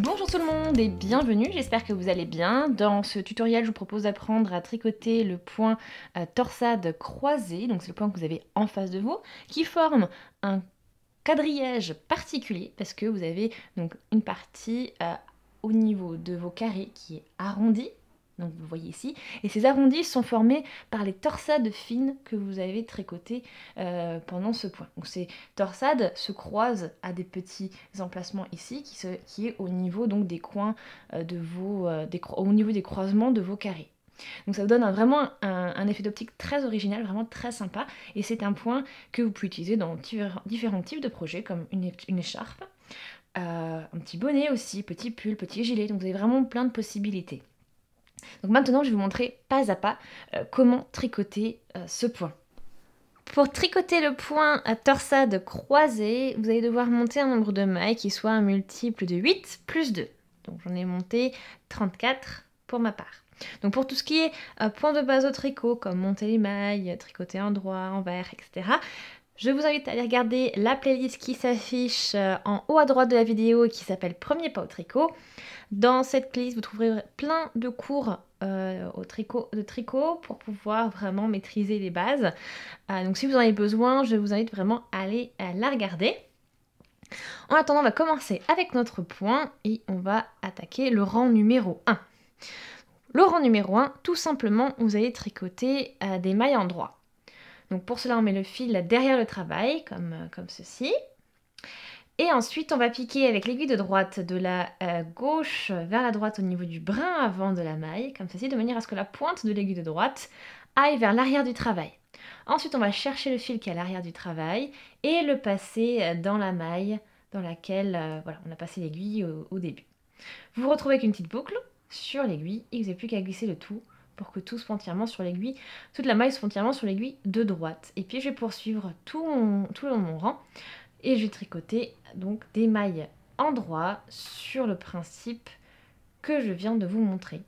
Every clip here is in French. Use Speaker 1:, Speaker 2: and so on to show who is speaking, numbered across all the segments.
Speaker 1: Bonjour tout le monde et bienvenue, j'espère que vous allez bien. Dans ce tutoriel, je vous propose d'apprendre à tricoter le point euh, torsade croisé, donc c'est le point que vous avez en face de vous, qui forme un quadrillage particulier parce que vous avez donc une partie euh, au niveau de vos carrés qui est arrondie donc vous voyez ici, et ces arrondis sont formés par les torsades fines que vous avez tricotées euh, pendant ce point. Donc ces torsades se croisent à des petits emplacements ici, qui, est au niveau donc des coins euh, de vos, euh, au niveau des croisements de vos carrés. Donc ça vous donne vraiment un, effet d'optique très original, vraiment très sympa, et c'est un point que vous pouvez utiliser dans différents types de projets, comme une écharpe, un petit bonnet aussi, petit pull, petit gilet, donc vous avez vraiment plein de possibilités. Donc maintenant, je vais vous montrer pas à pas euh, comment tricoter euh, ce point. Pour tricoter le point à torsade croisée, vous allez devoir monter un nombre de mailles qui soit un multiple de 8 plus 2. Donc j'en ai monté 34 pour ma part. Donc pour tout ce qui est euh, point de base au tricot, comme monter les mailles, tricoter en droit, en etc., je vous invite à aller regarder la playlist qui s'affiche en haut à droite de la vidéo et qui s'appelle Premier pas au tricot. Dans cette playlist, vous trouverez plein de cours euh, au tricot, de tricot pour pouvoir vraiment maîtriser les bases. Euh, donc si vous en avez besoin, je vous invite vraiment à aller la regarder. En attendant, on va commencer avec notre point et on va attaquer le rang numéro 1. Le rang numéro 1, tout simplement, vous allez tricoter euh, des mailles en droit. Donc pour cela, on met le fil derrière le travail, comme, comme ceci. Et ensuite, on va piquer avec l'aiguille de droite de la euh, gauche vers la droite au niveau du brin avant de la maille, comme ceci, de manière à ce que la pointe de l'aiguille de droite aille vers l'arrière du travail. Ensuite, on va chercher le fil qui est à l'arrière du travail et le passer euh, dans la maille dans laquelle euh, voilà, on a passé l'aiguille au, début. Vous vous retrouvez avec une petite boucle sur l'aiguille et vous n'avez plus qu'à glisser le tout pour que tout soit entièrement sur l'aiguille, toute la maille se entièrement sur l'aiguille de droite. Et puis je vais poursuivre tout, tout le long de mon rang et j'ai tricoté donc des mailles en droit sur le principe que je viens de vous montrer.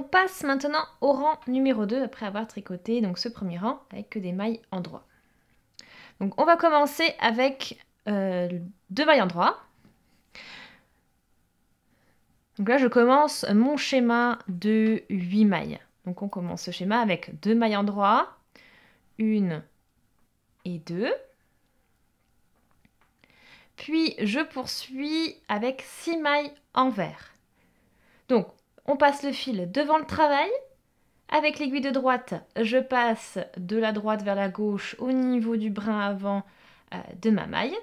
Speaker 1: On passe maintenant au rang numéro 2 après avoir tricoté donc ce premier rang avec que des mailles droit Donc on va commencer avec euh, deux mailles droit Donc là je commence mon schéma de 8 mailles. Donc on commence ce schéma avec deux mailles en droit une et deux. Puis je poursuis avec six mailles envers. Donc on passe le fil devant le travail. Avec l'aiguille de droite, je passe de la droite vers la gauche au niveau du brin avant euh, de ma maille,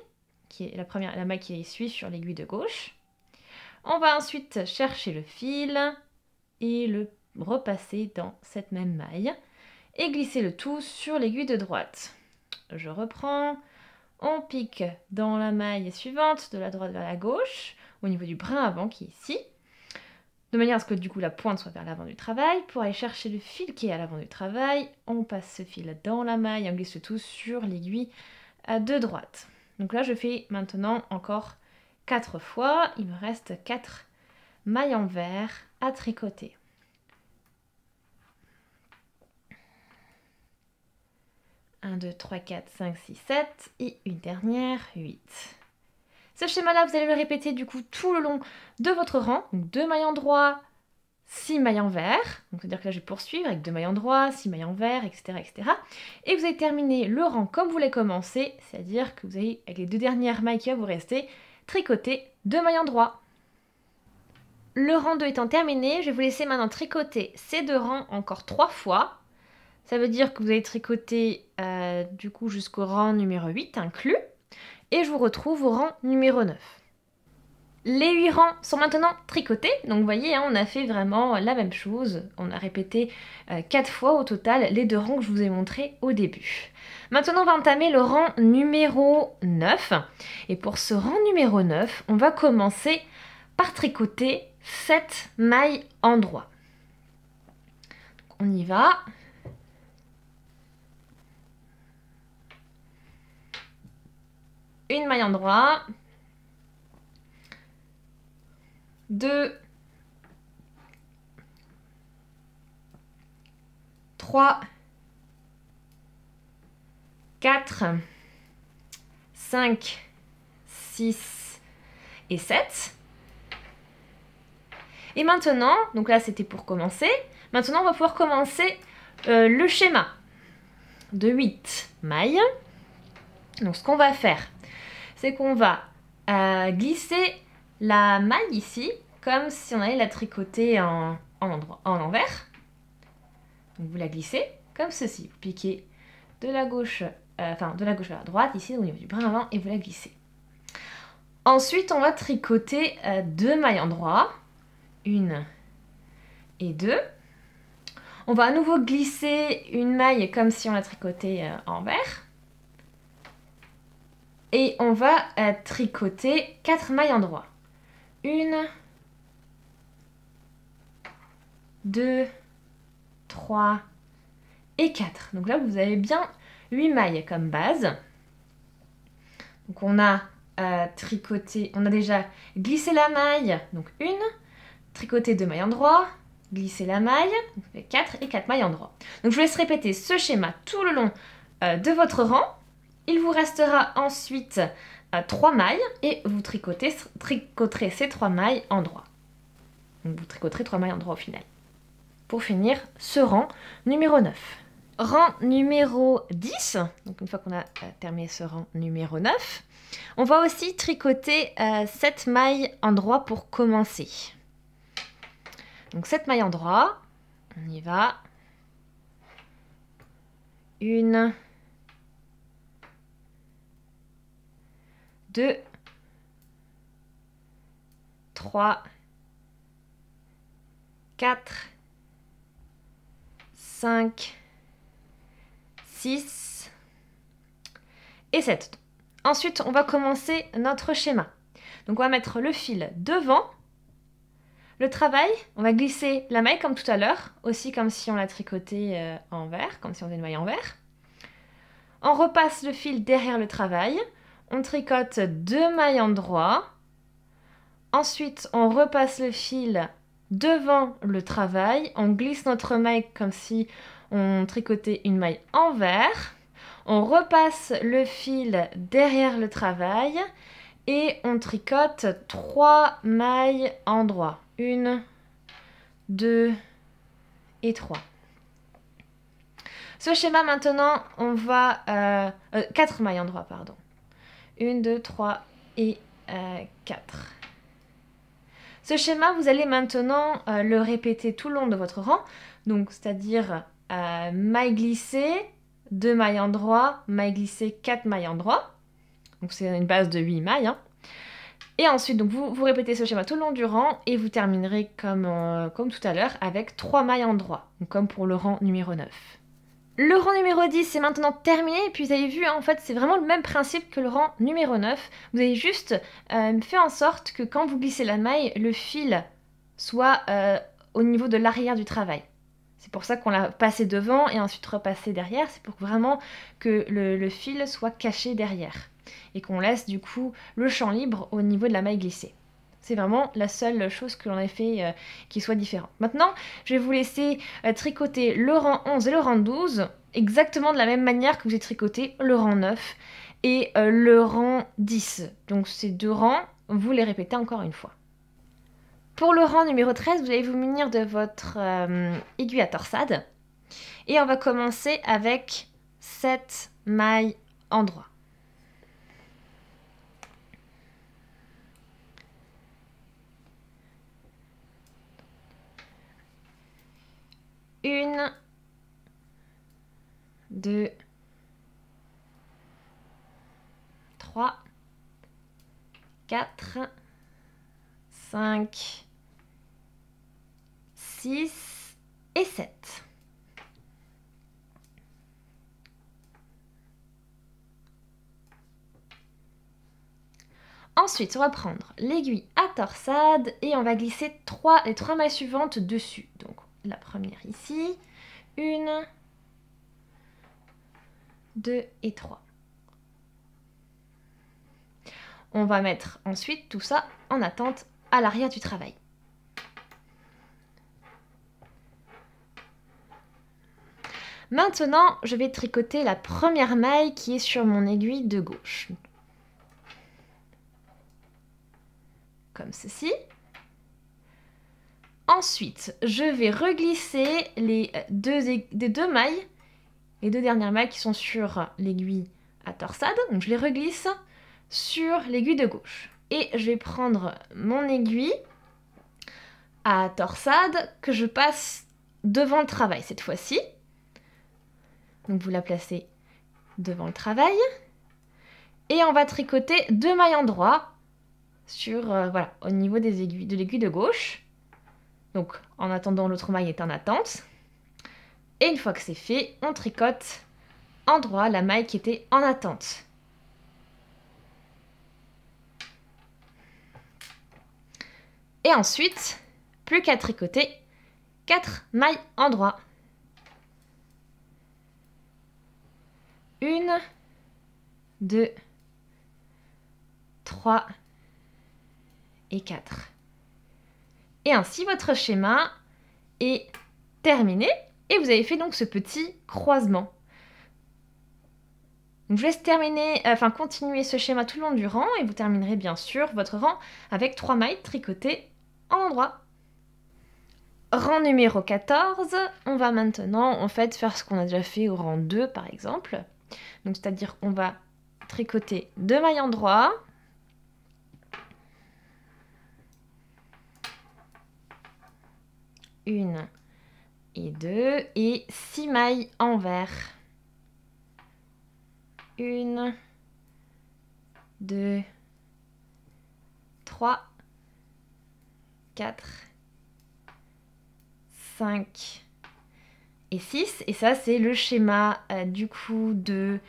Speaker 1: qui est la première, la maille qui est suit sur l'aiguille de gauche. On va ensuite chercher le fil et le repasser dans cette même maille et glisser le tout sur l'aiguille de droite. Je reprends, on pique dans la maille suivante de la droite vers la gauche au niveau du brin avant qui est ici de manière à ce que du coup la pointe soit vers l'avant du travail. Pour aller chercher le fil qui est à l'avant du travail, on passe ce fil dans la maille, on glisse tout sur l'aiguille euh, de droite. Donc là je fais maintenant encore 4 fois, il me reste 4 mailles envers à tricoter. 1, 2, 3, 4, 5, 6, 7 et une dernière, 8. Ce schéma-là, vous allez le répéter du coup tout le long de votre rang. Donc 2 mailles en droit, 6 mailles en vert. Donc c'est-à-dire que là, je vais poursuivre avec 2 mailles en droit, 6 mailles en vert, etc., etc. Et vous allez terminer le rang comme vous l'avez commencé, c'est-à-dire que vous allez, avec les deux dernières mailles qui vont vous rester, tricoter 2 mailles en droit. Le rang 2 étant terminé, je vais vous laisser maintenant tricoter ces deux rangs encore 3 fois. Ça veut dire que vous allez tricoter euh, du coup jusqu'au rang numéro 8 inclus et je vous retrouve au rang numéro 9. Les 8 rangs sont maintenant tricotés, donc vous voyez, hein, on a fait vraiment la même chose. On a répété 4 euh, fois au total les deux rangs que je vous ai montrés au début. Maintenant, on va entamer le rang numéro 9. Et pour ce rang numéro 9, on va commencer par tricoter 7 mailles en droit. on y va, une maille endroit, 2, 3, 4, 5, 6 et 7. Et maintenant, donc là c'était pour commencer, maintenant on va pouvoir commencer euh, le schéma de 8 mailles. Donc ce qu'on va faire, c'est qu'on va euh, glisser la maille ici, comme si on allait la tricoter en, en, envers. Donc vous la glissez comme ceci. Vous piquez de la gauche, euh, de la gauche vers la droite, ici au niveau du brin hein, avant, et vous la glissez. Ensuite, on va tricoter euh, deux mailles en droit. Une et deux. On va à nouveau glisser une maille comme si on la tricotait en vert et on va euh, tricoter 4 mailles en droit. 1, 2, 3 et 4. Donc là, vous avez bien 8 mailles comme base. Donc on a euh, tricoté, on a déjà glissé la maille, donc 1, tricoté 2 mailles en droit, glissé la maille, donc 4 et 4 mailles en droit. Donc je vous laisse répéter ce schéma tout le long euh, de votre rang il vous restera ensuite 3 euh, mailles et vous tricotez, tricoterez ces 3 mailles en droit. vous tricoterez 3 mailles en droit au final. Pour finir, ce rang numéro 9. Rang numéro 10, donc une fois qu'on a euh, terminé ce rang numéro 9, on va aussi tricoter 7 euh, mailles en droit pour commencer. Donc 7 mailles en droit, on y va. Une... 2, 3, 4, 5, 6 et 7. Ensuite, on va commencer notre schéma. Donc on va mettre le fil devant. Le travail, on va glisser la maille comme tout à l'heure, aussi comme si on la tricoté euh, en vert, comme si on faisait une maille en vert. On repasse le fil derrière le travail, on tricote deux mailles en Ensuite, on repasse le fil devant le travail. On glisse notre maille comme si on tricotait une maille envers. On repasse le fil derrière le travail et on tricote trois mailles endroit Une, deux et trois. Ce schéma maintenant, on va... Euh, euh, quatre mailles endroit pardon. 1, 2, 3 et 4. Euh, ce schéma, vous allez maintenant euh, le répéter tout le long de votre rang, donc c'est-à-dire euh, maille glissée, 2 mailles en droit, maille glissée, 4 mailles en droit. Donc c'est une base de 8 mailles. Hein. Et ensuite, donc vous, vous, répétez ce schéma tout le long du rang et vous terminerez comme, tout à l'heure avec 3 mailles en droit, comme pour le rang numéro 9. Le rang numéro 10 est maintenant terminé et puis vous avez vu hein, en fait c'est vraiment le même principe que le rang numéro 9. Vous avez juste euh, fait en sorte que quand vous glissez la maille, le fil soit euh, au niveau de l'arrière du travail. C'est pour ça qu'on l'a passé devant et ensuite repassé derrière, c'est pour vraiment que le, le fil soit caché derrière et qu'on laisse du coup le champ libre au niveau de la maille glissée. C'est vraiment la seule chose que l'on ait fait euh, qui soit différente. Maintenant, je vais vous laisser euh, tricoter le rang 11 et le rang 12 exactement de la même manière que vous avez tricoté le rang 9 et le rang 10. Donc ces deux rangs, vous les répétez encore une fois. Pour le rang numéro 13, vous allez vous munir de votre euh, aiguille à torsade. Et on va commencer avec 7 mailles endroit. 1, 2, 3, 4, 5, 6 et 7. Ensuite, on va prendre l'aiguille à torsade et on va glisser trois, les trois mailles suivantes dessus. Donc la première ici. Une, deux et trois. On va mettre ensuite tout ça en attente à l'arrière du travail. Maintenant, je vais tricoter la première maille qui est sur mon aiguille de gauche. Comme ceci. Ensuite, je vais reglisser les euh, deux, deux mailles, les deux dernières mailles qui sont sur l'aiguille à torsade. Donc je les reglisse sur l'aiguille de gauche. Et je vais prendre mon aiguille à torsade que je passe devant le travail cette fois-ci. Donc vous la placez devant le travail. Et on va tricoter deux mailles en droit sur, euh, voilà, au niveau des aiguilles, de l'aiguille de gauche. Donc en attendant, l'autre maille est en attente. Et une fois que c'est fait, on tricote en droit la maille qui était en attente. Et ensuite, plus qu'à tricoter 4 mailles en droit. Une, deux, trois et quatre. Et ainsi, votre schéma est terminé et vous avez fait donc ce petit croisement. je vous laisse terminer, enfin continuer ce schéma tout le long du rang et vous terminerez bien sûr votre rang avec 3 mailles tricotées en endroit. Rang numéro 14, on va maintenant en fait faire ce qu'on a déjà fait au rang 2 par exemple. Donc c'est-à-dire qu'on va tricoter deux mailles en droit, une et deux, et six mailles envers. Une, deux, trois, quatre, cinq et six. Et ça, c'est le schéma euh, du coup de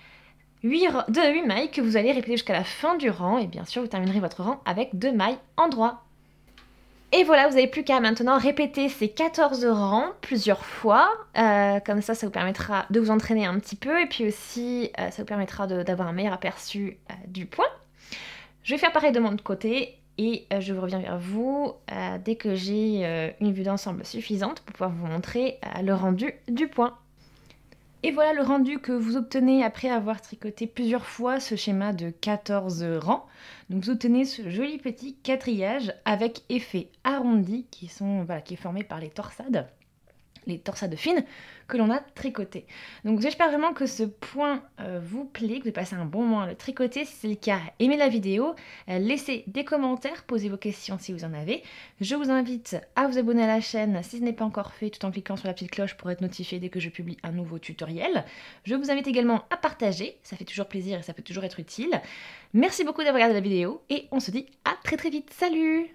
Speaker 1: 8, de mailles que vous allez répéter jusqu'à la fin du rang. Et bien sûr, vous terminerez votre rang avec deux mailles en droit. Et voilà, vous n'avez plus qu'à maintenant répéter ces 14 rangs plusieurs fois. Euh, comme ça, ça vous permettra de vous entraîner un petit peu et puis aussi, euh, ça vous permettra d'avoir un meilleur aperçu euh, du point. Je vais faire pareil de mon côté et je reviens vers vous dès que j'ai une vue d'ensemble suffisante pour pouvoir vous montrer le rendu du point. Et voilà le rendu que vous obtenez après avoir tricoté plusieurs fois ce schéma de 14 rangs. Donc vous obtenez ce joli petit quadrillage avec effet arrondi qui, sont, qui est formé par les torsades les torsades fines que l'on a tricotées. Donc j'espère vraiment que ce point euh, vous plaît, que vous passez un bon moment à le tricoter. Si c'est le cas, aimez la vidéo, euh, laissez des commentaires, posez vos questions si vous en avez. Je vous invite à vous abonner à la chaîne si ce n'est pas encore fait, tout en cliquant sur la petite cloche pour être notifié dès que je publie un nouveau tutoriel. Je vous invite également à partager, ça fait toujours plaisir et ça peut toujours être utile. Merci beaucoup d'avoir regardé la vidéo et on se dit à très très vite. Salut